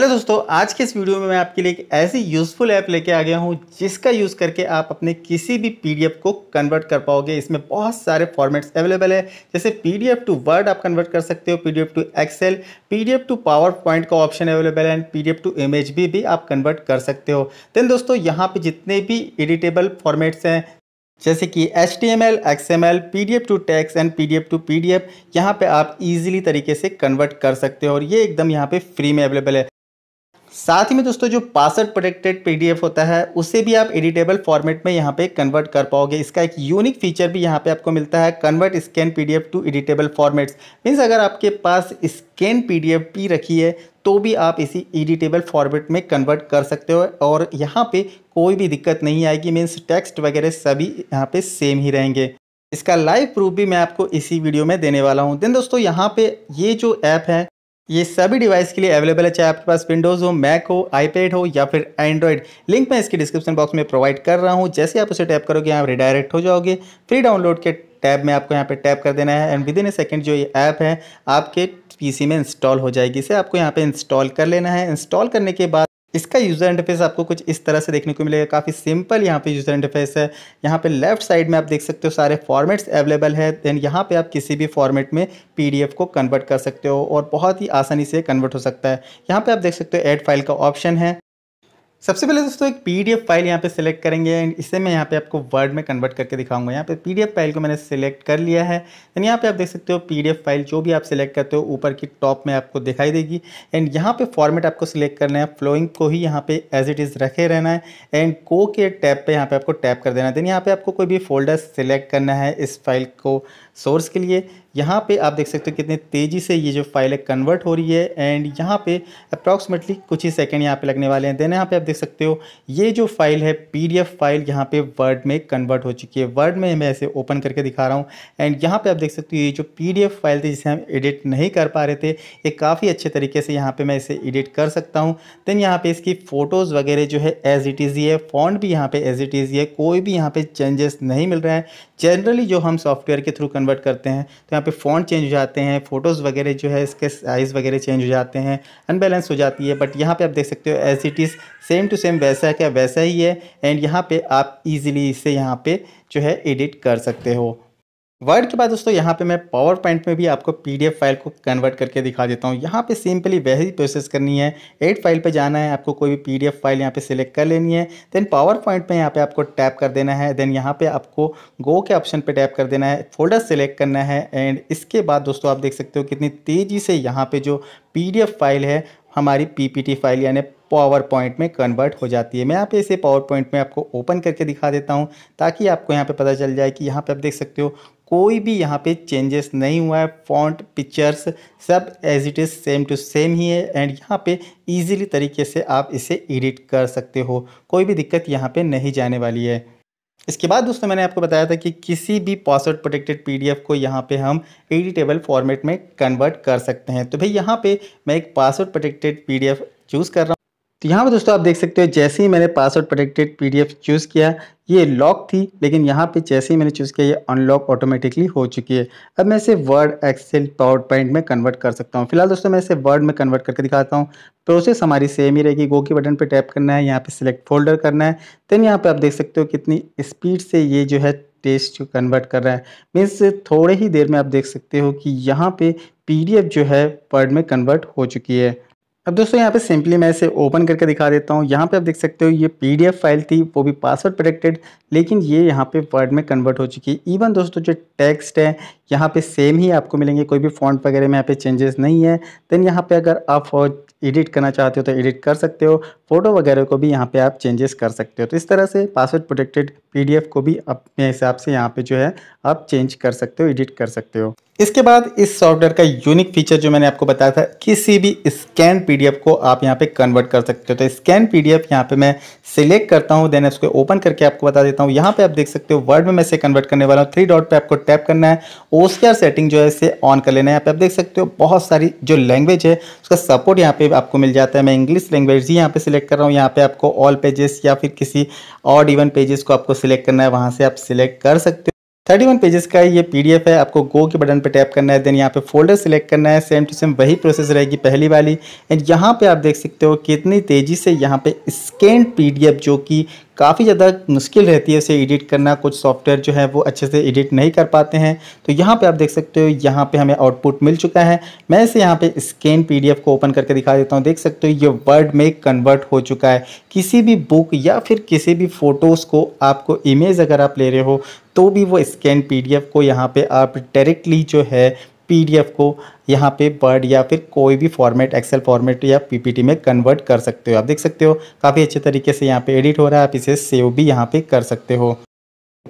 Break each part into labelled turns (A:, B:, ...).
A: hello दोस्तों आज के इस वीडियो में मैं आपके लिए एक ऐसी यूज़फुल ऐप लेके आ गया हूँ जिसका यूज़ करके आप अपने किसी भी पीडीएफ को कन्वर्ट कर पाओगे इसमें बहुत सारे फॉर्मेट्स अवेलेबल है जैसे पीडीएफ टू वर्ड आप कन्वर्ट कर सकते हो PDF to Excel PDF to PowerPoint का ऑप्शन अवेलेबल है एंड पी टू इमेज भी, भी आप कन्वर्ट कर सकते हो देन दोस्तों यहाँ पर जितने भी एडिटेबल फॉर्मेट्स हैं जैसे कि H T M L X M L P D F to text and P D F to P D F यहाँ पर आप ईजिली तरीके से कन्वर्ट कर सकते हो और ये एकदम यहाँ पे फ्री में अवेलेबल है साथ ही में दोस्तों जो पासवर्ड प्रोटेक्टेड पीडीएफ होता है उसे भी आप एडिटेबल फॉर्मेट में यहाँ पे कन्वर्ट कर पाओगे इसका एक यूनिक फीचर भी यहाँ पे आपको मिलता है convert scan PDF to editable formats means अगर आपके पास स्कैन पीडीएफ भी रखी है तो भी आप इसी एडिटेबल फॉर्मेट में कन्वर्ट कर सकते हो और यहाँ पर कोई भी दिक्कत नहीं आएगी मीन्स टेक्स्ट वगैरह सभी यहाँ पर सेम ही रहेंगे इसका लाइव प्रूफ भी मैं आपको इसी वीडियो में देने वाला हूँ देन दोस्तों यहाँ पर ये जो ऐप है ये सभी डिवाइस के लिए अवेलेबल है चाहे आपके पास विंडोज़ हो मैक हो आईपैड हो या फिर एंड्रॉयड लिंक मैं इसकी डिस्क्रिप्शन बॉक्स में प्रोवाइड कर रहा हूँ जैसे आप उसे टैप करोगे यहाँ रिडायरेक्ट हो जाओगे फ्री डाउनलोड के टैब में आपको यहाँ पे टैप कर देना है and within a second जो ये ऐप है आपके पीसी में इंस्टॉल हो जाएगी इसे आपको यहाँ पे इंस्टॉल कर लेना है इंस्टॉल करने के बाद इसका यूज़र इंटरफेस आपको कुछ इस तरह से देखने को मिलेगा काफ़ी सिंपल यहाँ पे यूज़र इंटरफेस है यहाँ पे लेफ्ट साइड में आप देख सकते हो सारे फॉर्मेट्स अवेलेबल है देन यहाँ पे आप किसी भी फॉर्मेट में पीडीएफ को कन्वर्ट कर सकते हो और बहुत ही आसानी से कन्वर्ट हो सकता है यहाँ पे आप देख सकते हो ऐड फाइल का ऑप्शन है सबसे पहले दोस्तों एक पीडीएफ फाइल यहाँ पे सिलेक्ट करेंगे एंड इसे मैं यहाँ पे आपको वर्ड में कन्वर्ट करके दिखाऊंगा यहाँ पे पीडीएफ फाइल को मैंने सिलेक्ट कर लिया है देन यहाँ पे आप देख सकते हो पीडीएफ फाइल जो भी आप सिलेक्ट करते हो ऊपर की टॉप में आपको दिखाई देगी एंड यहाँ पे फॉर्मेट आपको सिलेक्ट करना है फ्लोइंग को ही यहाँ पे एज इट इज़ रखे रहना है एंड को के टैप पर यहाँ पर आपको टैप कर देना है देन यहाँ पर आपको कोई भी फोल्डर सिलेक्ट करना है इस फाइल को सोर्स के लिए यहाँ पे आप देख सकते हो कितने तेज़ी से ये जो फाइल है कन्वर्ट हो रही है एंड यहाँ पे अप्रॉक्सीमेटली कुछ ही सेकेंड यहाँ पे लगने वाले हैं देन यहाँ पे आप देख सकते हो ये जो फाइल है पीडीएफ फाइल यहाँ पे वर्ड में कन्वर्ट हो चुकी है वर्ड में मैं ऐसे ओपन करके दिखा रहा हूँ एंड यहाँ पे आप देख सकते हो ये जो पीडीएफ फाइल थी जिसे हम एडिट नहीं कर पा रहे थे ये काफ़ी अच्छे तरीके से यहाँ पर मैं इसे एडिट कर सकता हूँ देन यहाँ पर इसकी फ़ोटोज़ वगैरह जो है एज इट इज़ ये फॉन्ट भी यहाँ पर एज इट इज़ ये कोई भी यहाँ पर चेंजेस नहीं मिल रहा है जनरली जो हम सॉफ्टवेयर के थ्रू कन्वर्ट करते हैं तो यहाँ पर फॉन्ट चेंज हो जाते हैं फ़ोटोज़ वगैरह जो है इसके साइज़ वगैरह चेंज हो जाते हैं अनबैलेंस हो जाती है बट यहाँ पर आप देख सकते हो as it is same same to same वैसा क्या वैसा ही है एंड यहाँ पे आप इजीली इसे यहाँ पे जो है एडिट कर सकते हो वर्ड के बाद दोस्तों यहाँ पे मैं पावर पॉइंट में भी आपको पीडीएफ फाइल को कन्वर्ट करके दिखा देता हूँ यहाँ पे सिंपली वही प्रोसेस करनी है एड फाइल पे जाना है आपको कोई भी पीडीएफ फाइल यहाँ पे सिलेक्ट कर लेनी है देन पावर पॉइंट में यहाँ पे आपको टैप कर देना है देन यहाँ पे आपको गो के ऑप्शन पे टैप कर देना है फोल्डर सेलेक्ट करना है एंड इसके बाद दोस्तों आप देख सकते हो कितनी तेज़ी से यहाँ पर जो पीडीएफ फाइल है हमारी पीपीटी फाइल यानी पावर पॉइंट में कन्वर्ट हो जाती है मैं यहाँ पे इसे पावर पॉइंट में आपको ओपन करके दिखा देता हूँ ताकि आपको यहाँ पे पता चल जाए कि यहाँ पे आप देख सकते हो कोई भी यहाँ पे चेंजेस नहीं हुआ है फॉन्ट पिक्चर्स सब as it is same to same ही है एंड यहाँ पे ईजिली तरीके से आप इसे एडिट कर सकते हो कोई भी दिक्कत यहाँ पर नहीं जाने वाली है इसके बाद दोस्तों मैंने आपको बताया था कि किसी भी पासवर्ड प्रोटेक्टेड पीडीएफ को यहाँ पे हम एडिटेबल फॉर्मेट में कन्वर्ट कर सकते हैं तो भाई यहाँ पे मैं एक पासवर्ड प्रोटेक्टेड पीडीएफ चूज़ कर रहा हूँ तो यहाँ पर दोस्तों आप देख सकते हो जैसे ही मैंने पासवर्ड प्रोटेक्टेड पीडीएफ चूज़ किया ये लॉक थी लेकिन यहाँ पे जैसे ही मैंने चूज़ किया ये अनलॉक ऑटोमेटिकली हो चुकी है अब मैं इसे वर्ड एक्सेल पावर पॉइंट में कन्वर्ट कर सकता हूँ फिलहाल दोस्तों मैं इसे वर्ड में कन्वर्ट करके दिखाता हूँ प्रोसेस हमारी सेम ही रहेगी गो के बटन पर टैप करना है यहाँ पर सिलेक्ट फोल्डर करना है देन यहाँ पर आप देख सकते हो कितनी स्पीड से ये जो है टेस्ट कन्वर्ट कर रहा है मीन्स थोड़े ही देर में आप देख सकते हो कि यहाँ डी एफ जो है वर्ड में कन्वर्ट हो चुकी है अब दोस्तों यहाँ पे सिंपली मैं इसे ओपन करके दिखा देता हूँ यहाँ पे आप देख सकते हो ये पीडीएफ फाइल थी वो भी पासवर्ड प्रोटेक्टेड लेकिन ये यहाँ पे वर्ड में कन्वर्ट हो चुकी है इवन दोस्तों जो टेक्स्ट है यहाँ पे सेम ही आपको मिलेंगे कोई भी फॉन्ट वगैरह में यहाँ पे चेंजेस नहीं है देन यहाँ पे अगर आप एडिट करना चाहते हो तो एडिट कर सकते हो फोटो वगैरह को भी यहाँ पे आप चेंजेस कर सकते हो तो इस तरह से पासवर्ड प्रोटेक्टेड पीडीएफ को भी अपने हिसाब से यहाँ पे जो है आप चेंज कर सकते हो एडिट कर सकते हो इसके बाद इस सॉफ्टवेयर का यूनिक फीचर जो मैंने आपको बताया था किसी भी स्कैन पीडीएफ को आप यहाँ पे कन्वर्ट कर सकते हो तो स्कैन पीडीएफ यहाँ पे मैं सिलेक्ट करता हूँ देन इसको ओपन करके आपको बता देता हूँ यहाँ पे आप देख सकते हो वर्ड में मैं इसे कन्वर्ट करने वाला हूँ थ्री डॉट पे आपको टैप करना है ओ सेटिंग जो है इसे ऑन कर लेना है यहाँ पे आप देख सकते हो बहुत सारी जो लैंग्वेज है उसका सपोर्ट यहाँ पे आपको मिल जाता है मैं इंग्लिश लैंग्वेज ही यहाँ पे सिलेक्ट कर रहा हूँ यहाँ पे आपको ऑल पेजेस या फिर किसी और इवन पेजेस को आपको सिलेक्ट करना है वहाँ से आप सिलेक्ट कर सकते हो थर्टी वन पेजेस का ये पीडीएफ है आपको गो के बटन पे टैप करना है देन यहाँ पे फोल्डर सेलेक्ट करना है सेम टू सेम वही प्रोसेस रहेगी पहली वाली एंड यहाँ पे आप देख सकते हो कितनी तेज़ी से यहाँ पे स्कैन पीडीएफ जो कि काफ़ी ज़्यादा मुश्किल रहती है उसे एडिट करना कुछ सॉफ्टवेयर जो है वो अच्छे से एडिट नहीं कर पाते हैं तो यहाँ पे आप देख सकते हो यहाँ पे हमें आउटपुट मिल चुका है मैं इसे यहाँ पे स्कैन पीडीएफ को ओपन करके दिखा देता हूँ देख सकते हो ये वर्ड में कन्वर्ट हो चुका है किसी भी बुक या फिर किसी भी फ़ोटोज़ को आपको इमेज अगर आप ले रहे हो तो भी वो स्कैन पीडीएफ को यहाँ पे आप डायरेक्टली जो है पीडीएफ को यहाँ पे वर्ड या फिर कोई भी फॉर्मेट एक्सेल फॉर्मेट या पीपीटी में कन्वर्ट कर सकते हो आप देख सकते हो काफ़ी अच्छे तरीके से यहाँ पे एडिट हो रहा है आप इसे सेव भी यहाँ पे कर सकते हो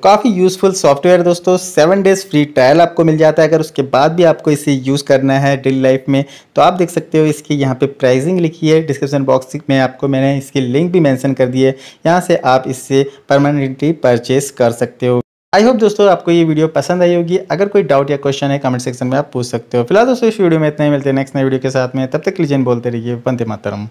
A: काफ़ी यूज़फुल सॉफ्टवेयर दोस्तों सेवन डेज़ फ्री ट्रायल आपको मिल जाता है अगर उसके बाद भी आपको इसे यूज़ करना है डेली लाइफ में तो आप देख सकते हो इसकी यहाँ पे प्राइसिंग लिखी है डिस्क्रिप्शन बॉक्स में आपको मैंने इसकी लिंक भी मेंशन कर दी है यहाँ से आप इससे परमानेंटली परचेस कर सकते हो आई होप दोस्तों आपको ये वीडियो पसंद आई होगी अगर कोई डाउट या क्वेश्चन है कमेंट सेक्शन में आप पूछ सकते हो फिलहाल दोस्तों इस वीडियो में इतना ही मिलते हैं नेक्स्ट नए वीडियो के साथ में तब तक लीजिए बोलते रहिए वंदे मातरम